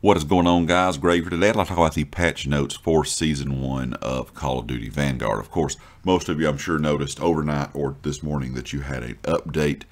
What is going on, guys? Graver today. I'd like to talk about the patch notes for Season 1 of Call of Duty Vanguard. Of course, most of you, I'm sure, noticed overnight or this morning that you had an update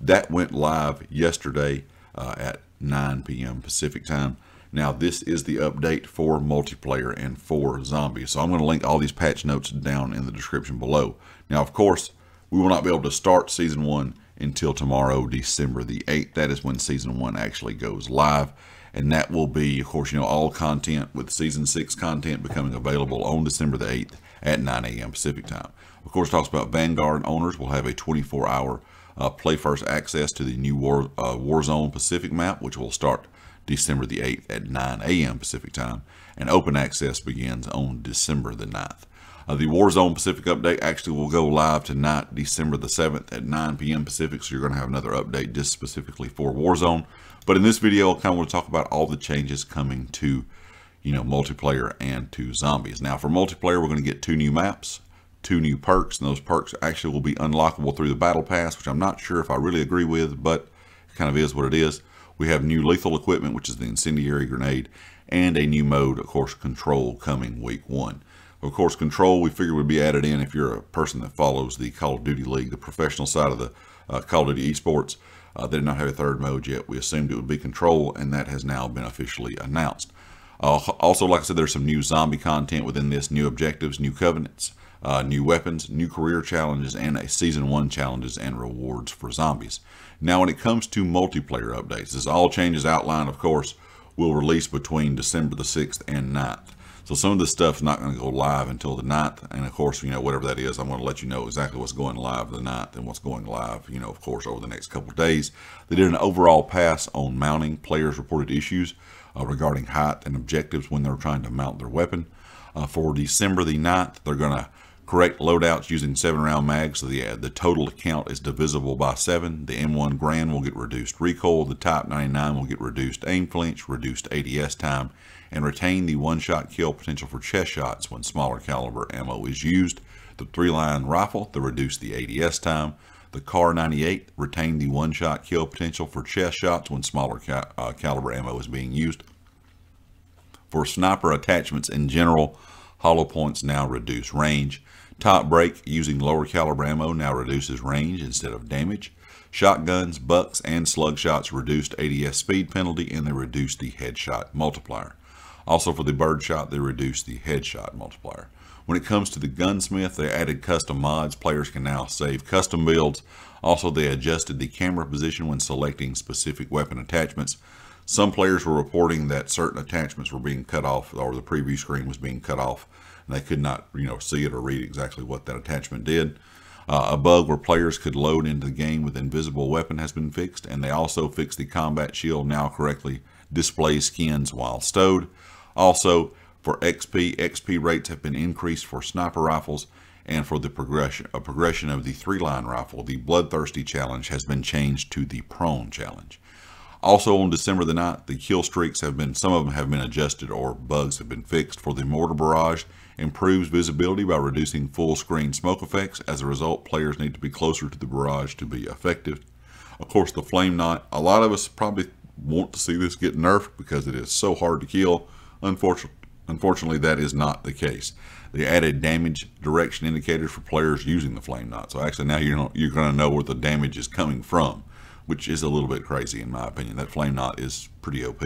that went live yesterday uh, at 9 p.m. Pacific time. Now, this is the update for multiplayer and for zombies. So I'm going to link all these patch notes down in the description below. Now, of course, we will not be able to start Season 1 until tomorrow, December the 8th. That is when Season 1 actually goes live and that will be, of course, you know, all content with season six content becoming available on December the 8th at 9 a.m. Pacific time. Of course, talks about Vanguard owners will have a 24-hour uh, play first access to the new War, uh, Warzone Pacific map, which will start December the 8th at 9 a.m. Pacific time, and open access begins on December the 9th. Uh, the Warzone Pacific update actually will go live tonight, December the 7th at 9 p.m. Pacific, so you're going to have another update just specifically for Warzone. But in this video, I kind of want to talk about all the changes coming to, you know, multiplayer and to zombies. Now for multiplayer, we're going to get two new maps, two new perks, and those perks actually will be unlockable through the battle pass, which I'm not sure if I really agree with, but it kind of is what it is. We have new lethal equipment, which is the incendiary grenade, and a new mode, of course, control coming week one. Of course, control we figured would be added in if you're a person that follows the Call of Duty League, the professional side of the uh, Call of Duty esports. Uh, they did not have a third mode yet. We assumed it would be Control, and that has now been officially announced. Uh, also, like I said, there's some new zombie content within this, new objectives, new covenants, uh, new weapons, new career challenges, and a Season 1 challenges and rewards for zombies. Now, when it comes to multiplayer updates, this all changes outline, of course, will release between December the 6th and 9th. So some of this is not going to go live until the 9th. And of course, you know, whatever that is, I'm going to let you know exactly what's going live the 9th and what's going live, you know, of course, over the next couple days. They did an overall pass on mounting players reported issues uh, regarding height and objectives when they're trying to mount their weapon. Uh, for December the 9th, they're going to correct loadouts using seven round mags. So the, uh, the total account is divisible by seven. The M1 Grand will get reduced recoil. The Type 99 will get reduced aim flinch, reduced ADS time, and retain the one-shot kill potential for chest shots when smaller caliber ammo is used. The three-line rifle that reduced the ADS time. The CAR 98 retained the one-shot kill potential for chest shots when smaller ca uh, caliber ammo is being used. For sniper attachments in general, hollow points now reduce range. Top break using lower caliber ammo now reduces range instead of damage. Shotguns, bucks, and slug shots reduced ADS speed penalty and they reduced the headshot multiplier. Also for the birdshot, they reduced the headshot multiplier. When it comes to the gunsmith, they added custom mods. Players can now save custom builds. Also, they adjusted the camera position when selecting specific weapon attachments. Some players were reporting that certain attachments were being cut off or the preview screen was being cut off and they could not you know, see it or read exactly what that attachment did. Uh, a bug where players could load into the game with invisible weapon has been fixed and they also fixed the combat shield now correctly displays skins while stowed. Also, for XP, XP rates have been increased for sniper rifles and for the progression, a progression of the three-line rifle, the Bloodthirsty Challenge has been changed to the Prone Challenge. Also on December the 9th, the kill streaks have been, some of them have been adjusted or bugs have been fixed for the mortar barrage. Improves visibility by reducing full screen smoke effects. As a result, players need to be closer to the barrage to be effective. Of course, the flame knot, a lot of us probably want to see this get nerfed because it is so hard to kill. Unfortunately, Unfortunately, that is not the case. They added damage direction indicators for players using the flame knot. So actually now you're, you're going to know where the damage is coming from, which is a little bit crazy in my opinion. That flame knot is pretty OP.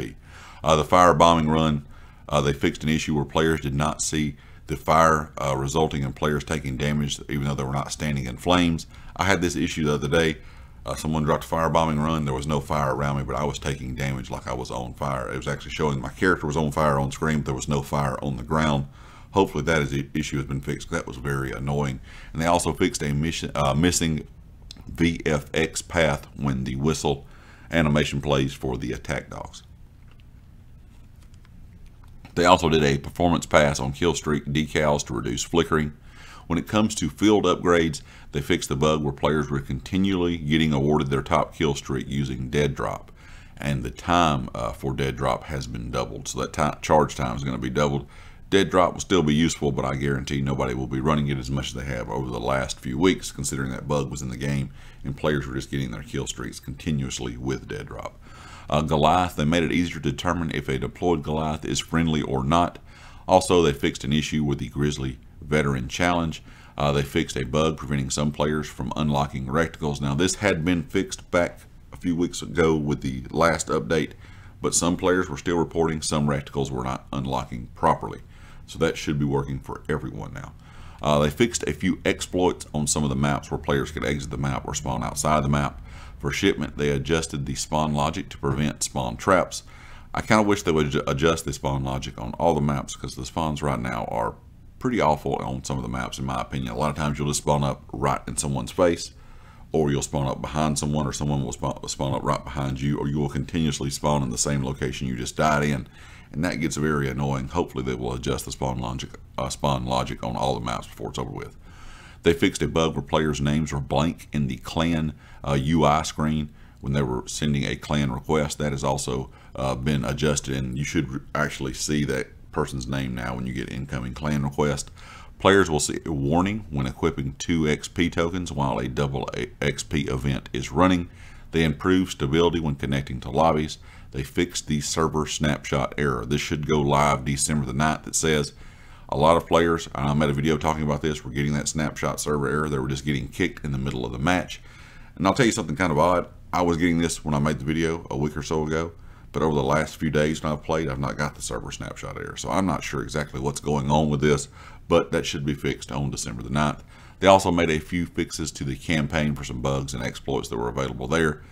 Uh, the fire bombing run, uh, they fixed an issue where players did not see the fire uh, resulting in players taking damage even though they were not standing in flames. I had this issue the other day. Uh, someone dropped a firebombing run. There was no fire around me, but I was taking damage like I was on fire. It was actually showing my character was on fire on screen, but there was no fire on the ground. Hopefully that is the issue has been fixed. That was very annoying. And they also fixed a mission, uh, missing VFX path when the whistle animation plays for the attack dogs. They also did a performance pass on kill streak decals to reduce flickering. When it comes to field upgrades, they fixed the bug where players were continually getting awarded their top kill streak using dead drop. And the time uh, for dead drop has been doubled. So that time, charge time is going to be doubled. Dead drop will still be useful, but I guarantee nobody will be running it as much as they have over the last few weeks, considering that bug was in the game and players were just getting their kill streaks continuously with dead drop. Uh, Goliath, they made it easier to determine if a deployed Goliath is friendly or not. Also, they fixed an issue with the Grizzly Veteran Challenge. Uh, they fixed a bug preventing some players from unlocking rectangles. Now, this had been fixed back a few weeks ago with the last update, but some players were still reporting some rectangles were not unlocking properly. So that should be working for everyone now. Uh, they fixed a few exploits on some of the maps where players could exit the map or spawn outside the map. For shipment, they adjusted the spawn logic to prevent spawn traps. I kind of wish they would adjust the spawn logic on all the maps because the spawns right now are pretty awful on some of the maps, in my opinion. A lot of times you'll just spawn up right in someone's face, or you'll spawn up behind someone, or someone will spawn, spawn up right behind you, or you will continuously spawn in the same location you just died in, and that gets very annoying. Hopefully they will adjust the spawn logic, uh, spawn logic on all the maps before it's over with. They fixed a bug where players' names were blank in the clan uh, UI screen when they were sending a clan request. That has also uh, been adjusted, and you should actually see that person's name now when you get incoming clan request. Players will see a warning when equipping two XP tokens while a double XP event is running. They improve stability when connecting to lobbies. They fixed the server snapshot error. This should go live December the 9th. It says a lot of players, I made a video talking about this, were getting that snapshot server error. They were just getting kicked in the middle of the match. And I'll tell you something kind of odd. I was getting this when I made the video a week or so ago. But over the last few days when I've played, I've not got the server snapshot error. So I'm not sure exactly what's going on with this, but that should be fixed on December the 9th. They also made a few fixes to the campaign for some bugs and exploits that were available there.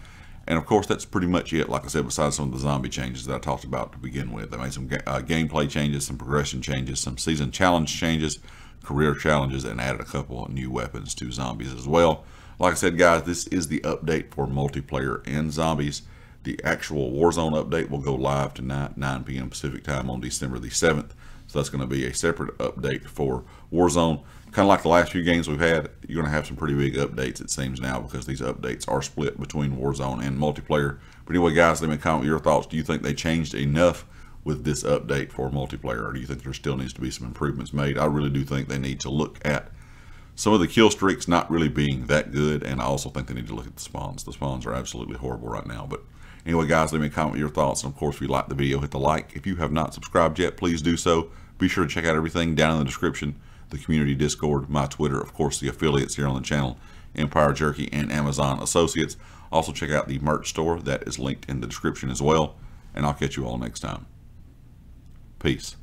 And of course, that's pretty much it, like I said, besides some of the zombie changes that I talked about to begin with. They made some uh, gameplay changes, some progression changes, some season challenge changes, career challenges, and added a couple new weapons to zombies as well. Like I said, guys, this is the update for multiplayer and zombies. The actual Warzone update will go live tonight, 9 p.m. Pacific time on December the 7th. So that's going to be a separate update for Warzone. Kind of like the last few games we've had, you're going to have some pretty big updates, it seems now, because these updates are split between Warzone and multiplayer. But anyway, guys, let me comment your thoughts. Do you think they changed enough with this update for multiplayer, or do you think there still needs to be some improvements made? I really do think they need to look at some of the kill streaks not really being that good, and I also think they need to look at the spawns. The spawns are absolutely horrible right now. But anyway, guys, leave me a comment your thoughts. And of course, if you like the video, hit the like. If you have not subscribed yet, please do so. Be sure to check out everything down in the description, the community Discord, my Twitter, of course, the affiliates here on the channel, Empire Jerky and Amazon Associates. Also, check out the merch store. That is linked in the description as well. And I'll catch you all next time. Peace.